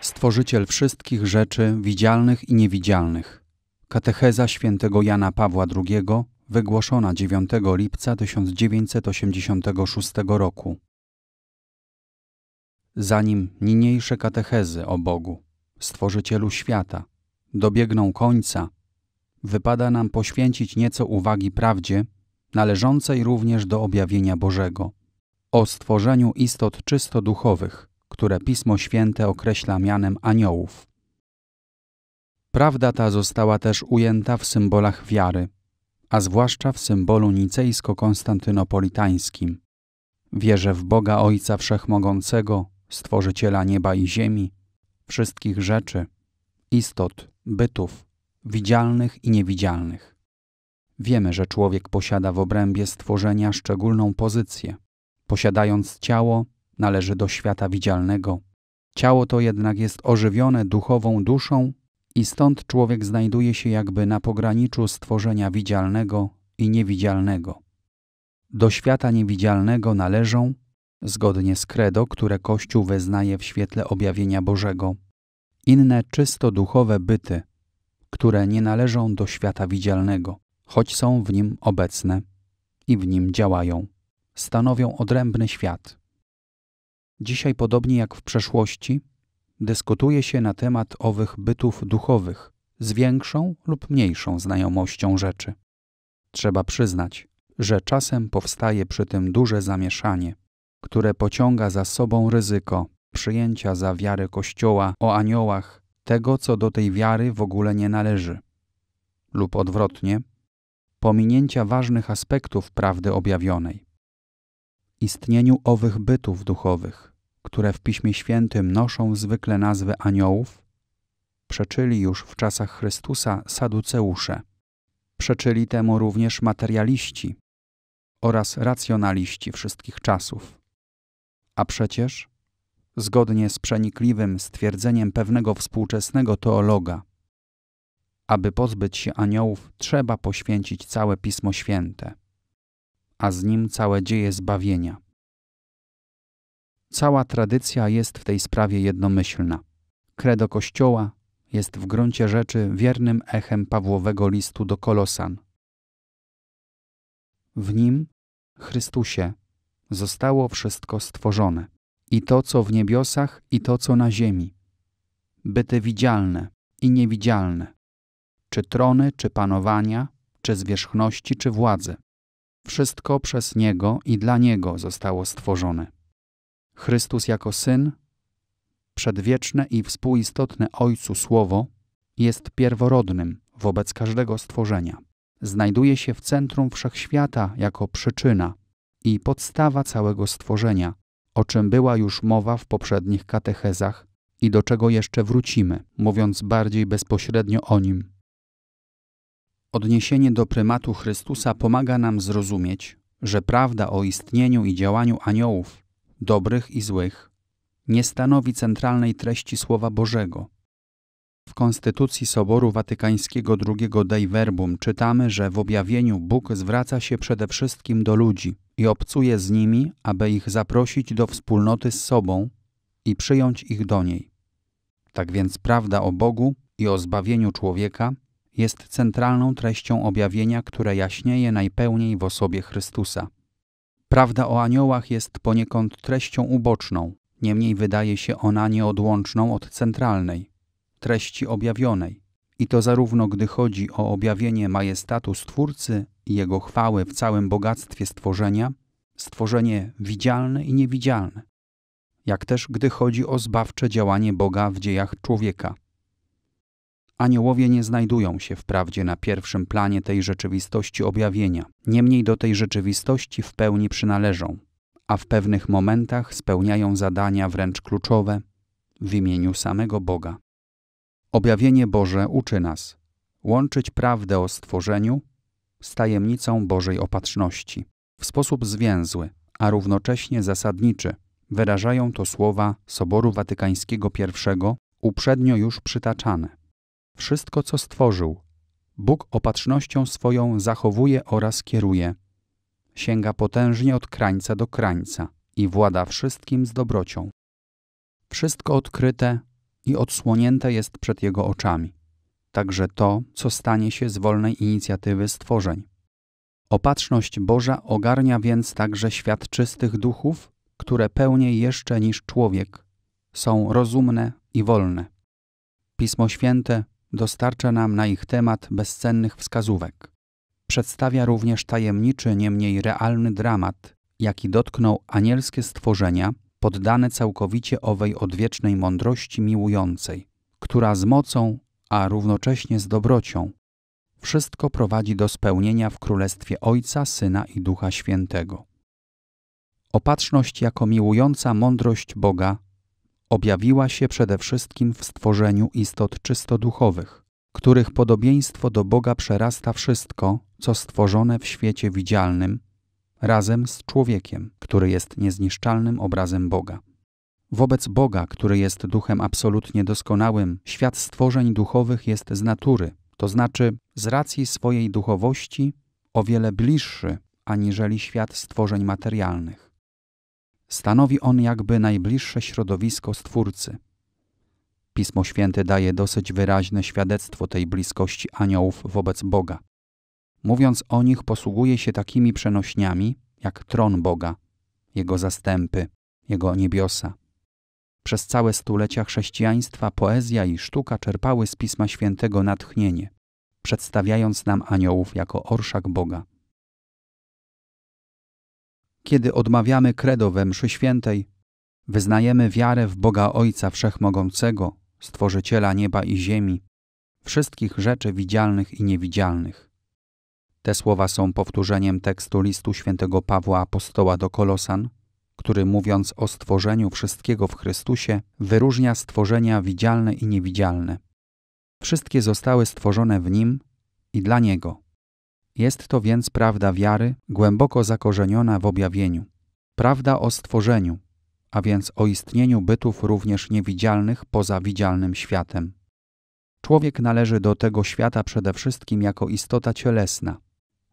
Stworzyciel wszystkich rzeczy widzialnych i niewidzialnych. Katecheza świętego Jana Pawła II, wygłoszona 9 lipca 1986 roku. Zanim niniejsze katechezy o Bogu, Stworzycielu świata, dobiegną końca, wypada nam poświęcić nieco uwagi prawdzie, należącej również do objawienia Bożego, o stworzeniu istot czysto duchowych, które Pismo Święte określa mianem aniołów. Prawda ta została też ujęta w symbolach wiary, a zwłaszcza w symbolu nicejsko-konstantynopolitańskim. Wierzę w Boga Ojca Wszechmogącego, Stworzyciela nieba i ziemi, wszystkich rzeczy, istot, bytów, widzialnych i niewidzialnych. Wiemy, że człowiek posiada w obrębie stworzenia szczególną pozycję. Posiadając ciało, należy do świata widzialnego. Ciało to jednak jest ożywione duchową duszą i stąd człowiek znajduje się jakby na pograniczu stworzenia widzialnego i niewidzialnego. Do świata niewidzialnego należą, zgodnie z credo, które Kościół wyznaje w świetle objawienia Bożego, inne czysto duchowe byty, które nie należą do świata widzialnego, choć są w nim obecne i w nim działają. Stanowią odrębny świat. Dzisiaj, podobnie jak w przeszłości, dyskutuje się na temat owych bytów duchowych z większą lub mniejszą znajomością rzeczy. Trzeba przyznać, że czasem powstaje przy tym duże zamieszanie, które pociąga za sobą ryzyko przyjęcia za wiarę Kościoła o aniołach tego, co do tej wiary w ogóle nie należy, lub odwrotnie, pominięcia ważnych aspektów prawdy objawionej istnieniu owych bytów duchowych, które w Piśmie Świętym noszą zwykle nazwy aniołów, przeczyli już w czasach Chrystusa saduceusze. Przeczyli temu również materialiści oraz racjonaliści wszystkich czasów. A przecież, zgodnie z przenikliwym stwierdzeniem pewnego współczesnego teologa, aby pozbyć się aniołów, trzeba poświęcić całe Pismo Święte a z nim całe dzieje zbawienia. Cała tradycja jest w tej sprawie jednomyślna. Kredo Kościoła jest w gruncie rzeczy wiernym echem Pawłowego listu do Kolosan. W nim, Chrystusie, zostało wszystko stworzone i to, co w niebiosach, i to, co na ziemi. Byty widzialne i niewidzialne, czy trony, czy panowania, czy zwierzchności, czy władze, wszystko przez Niego i dla Niego zostało stworzone. Chrystus jako Syn, przedwieczne i współistotne Ojcu Słowo, jest pierworodnym wobec każdego stworzenia. Znajduje się w centrum wszechświata jako przyczyna i podstawa całego stworzenia, o czym była już mowa w poprzednich katechezach i do czego jeszcze wrócimy, mówiąc bardziej bezpośrednio o nim Odniesienie do prymatu Chrystusa pomaga nam zrozumieć, że prawda o istnieniu i działaniu aniołów, dobrych i złych, nie stanowi centralnej treści Słowa Bożego. W Konstytucji Soboru Watykańskiego II Dei Verbum czytamy, że w objawieniu Bóg zwraca się przede wszystkim do ludzi i obcuje z nimi, aby ich zaprosić do wspólnoty z sobą i przyjąć ich do niej. Tak więc prawda o Bogu i o zbawieniu człowieka jest centralną treścią objawienia, które jaśnieje najpełniej w osobie Chrystusa. Prawda o aniołach jest poniekąd treścią uboczną, niemniej wydaje się ona nieodłączną od centralnej, treści objawionej. I to zarówno gdy chodzi o objawienie majestatu Stwórcy i Jego chwały w całym bogactwie stworzenia, stworzenie widzialne i niewidzialne, jak też gdy chodzi o zbawcze działanie Boga w dziejach człowieka – Aniołowie nie znajdują się wprawdzie na pierwszym planie tej rzeczywistości objawienia, niemniej do tej rzeczywistości w pełni przynależą, a w pewnych momentach spełniają zadania wręcz kluczowe w imieniu samego Boga. Objawienie Boże uczy nas łączyć prawdę o stworzeniu z tajemnicą Bożej opatrzności. W sposób zwięzły, a równocześnie zasadniczy wyrażają to słowa Soboru Watykańskiego I, uprzednio już przytaczane wszystko, co stworzył. Bóg opatrznością swoją zachowuje oraz kieruje. Sięga potężnie od krańca do krańca i włada wszystkim z dobrocią. Wszystko odkryte i odsłonięte jest przed jego oczami, także to, co stanie się z wolnej inicjatywy stworzeń. Opatrzność Boża ogarnia więc także świat czystych duchów, które pełniej jeszcze niż człowiek są rozumne i wolne. Pismo Święte dostarcza nam na ich temat bezcennych wskazówek. Przedstawia również tajemniczy, niemniej realny dramat, jaki dotknął anielskie stworzenia, poddane całkowicie owej odwiecznej mądrości miłującej, która z mocą, a równocześnie z dobrocią, wszystko prowadzi do spełnienia w Królestwie Ojca, Syna i Ducha Świętego. Opatrzność jako miłująca mądrość Boga objawiła się przede wszystkim w stworzeniu istot czysto duchowych, których podobieństwo do Boga przerasta wszystko, co stworzone w świecie widzialnym, razem z człowiekiem, który jest niezniszczalnym obrazem Boga. Wobec Boga, który jest duchem absolutnie doskonałym, świat stworzeń duchowych jest z natury, to znaczy z racji swojej duchowości o wiele bliższy aniżeli świat stworzeń materialnych. Stanowi on jakby najbliższe środowisko Stwórcy. Pismo Święte daje dosyć wyraźne świadectwo tej bliskości aniołów wobec Boga. Mówiąc o nich, posługuje się takimi przenośniami jak tron Boga, jego zastępy, jego niebiosa. Przez całe stulecia chrześcijaństwa poezja i sztuka czerpały z Pisma Świętego natchnienie, przedstawiając nam aniołów jako orszak Boga kiedy odmawiamy kredo we mszy świętej, wyznajemy wiarę w Boga Ojca Wszechmogącego, Stworzyciela nieba i ziemi, wszystkich rzeczy widzialnych i niewidzialnych. Te słowa są powtórzeniem tekstu listu świętego Pawła Apostoła do Kolosan, który mówiąc o stworzeniu wszystkiego w Chrystusie, wyróżnia stworzenia widzialne i niewidzialne. Wszystkie zostały stworzone w Nim i dla Niego. Jest to więc prawda wiary, głęboko zakorzeniona w objawieniu. Prawda o stworzeniu, a więc o istnieniu bytów również niewidzialnych poza widzialnym światem. Człowiek należy do tego świata przede wszystkim jako istota cielesna.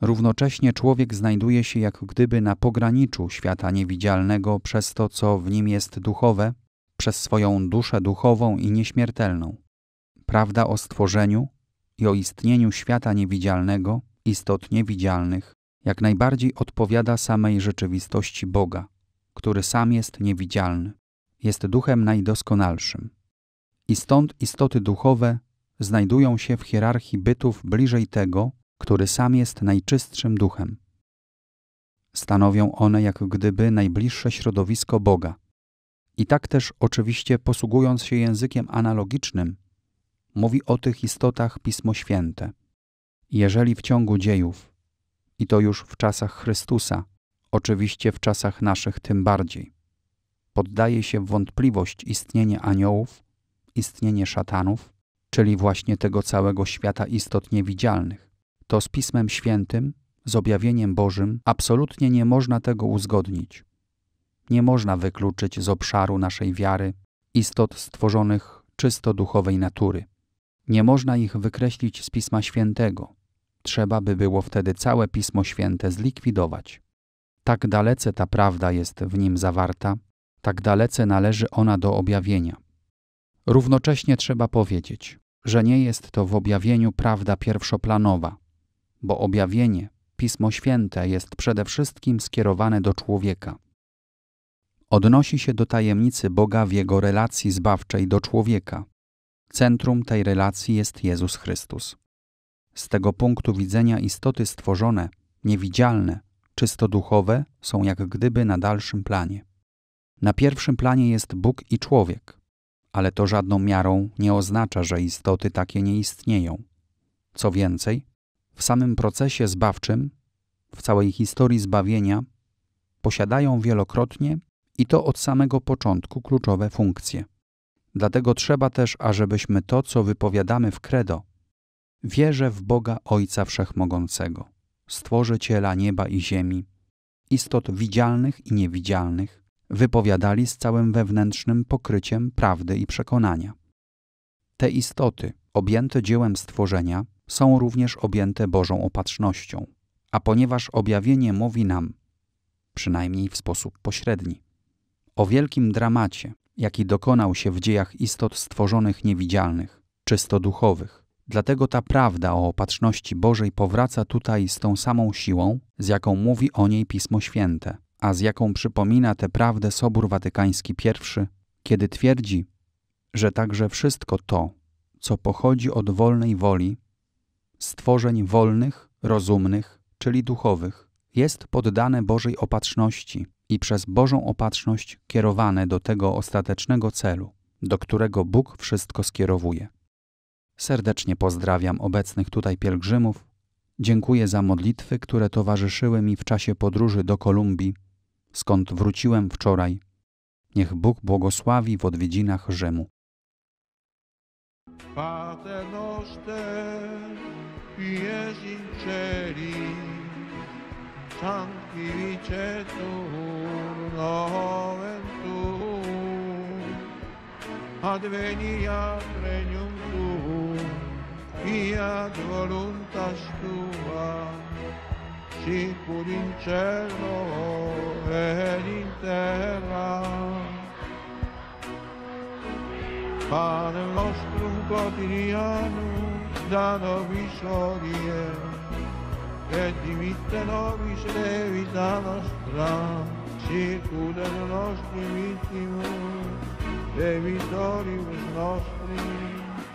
Równocześnie człowiek znajduje się jak gdyby na pograniczu świata niewidzialnego przez to, co w nim jest duchowe, przez swoją duszę duchową i nieśmiertelną. Prawda o stworzeniu i o istnieniu świata niewidzialnego istot niewidzialnych, jak najbardziej odpowiada samej rzeczywistości Boga, który sam jest niewidzialny, jest duchem najdoskonalszym. I stąd istoty duchowe znajdują się w hierarchii bytów bliżej tego, który sam jest najczystszym duchem. Stanowią one jak gdyby najbliższe środowisko Boga. I tak też, oczywiście, posługując się językiem analogicznym, mówi o tych istotach Pismo Święte. Jeżeli w ciągu dziejów, i to już w czasach Chrystusa, oczywiście w czasach naszych tym bardziej, poddaje się wątpliwość istnienie aniołów, istnienie szatanów, czyli właśnie tego całego świata istot niewidzialnych, to z Pismem Świętym, z objawieniem Bożym, absolutnie nie można tego uzgodnić. Nie można wykluczyć z obszaru naszej wiary istot stworzonych czysto duchowej natury. Nie można ich wykreślić z Pisma Świętego, Trzeba by było wtedy całe Pismo Święte zlikwidować. Tak dalece ta prawda jest w nim zawarta, tak dalece należy ona do objawienia. Równocześnie trzeba powiedzieć, że nie jest to w objawieniu prawda pierwszoplanowa, bo objawienie, Pismo Święte, jest przede wszystkim skierowane do człowieka. Odnosi się do tajemnicy Boga w jego relacji zbawczej do człowieka. Centrum tej relacji jest Jezus Chrystus. Z tego punktu widzenia istoty stworzone, niewidzialne, czysto duchowe są jak gdyby na dalszym planie. Na pierwszym planie jest Bóg i człowiek, ale to żadną miarą nie oznacza, że istoty takie nie istnieją. Co więcej, w samym procesie zbawczym, w całej historii zbawienia, posiadają wielokrotnie i to od samego początku kluczowe funkcje. Dlatego trzeba też, ażebyśmy to, co wypowiadamy w credo, Wierzę w Boga Ojca Wszechmogącego, Stworzyciela nieba i ziemi, istot widzialnych i niewidzialnych, wypowiadali z całym wewnętrznym pokryciem prawdy i przekonania. Te istoty, objęte dziełem stworzenia, są również objęte Bożą opatrznością, a ponieważ objawienie mówi nam, przynajmniej w sposób pośredni, o wielkim dramacie, jaki dokonał się w dziejach istot stworzonych niewidzialnych, czysto duchowych, Dlatego ta prawda o opatrzności Bożej powraca tutaj z tą samą siłą, z jaką mówi o niej Pismo Święte, a z jaką przypomina tę prawdę Sobór Watykański I, kiedy twierdzi, że także wszystko to, co pochodzi od wolnej woli, stworzeń wolnych, rozumnych, czyli duchowych, jest poddane Bożej opatrzności i przez Bożą opatrzność kierowane do tego ostatecznego celu, do którego Bóg wszystko skierowuje. Serdecznie pozdrawiam obecnych tutaj pielgrzymów. Dziękuję za modlitwy, które towarzyszyły mi w czasie podróży do Kolumbii, skąd wróciłem wczoraj. Niech Bóg błogosławi w odwiedzinach Rzymu. tuum, fiat voluntas tua, sicur in cielo ed in terra. Pane nostro quotidiano, da nobis odie, e dimitte nobis levita nostra, sicur et nostri vittimus, devitoribus nostri,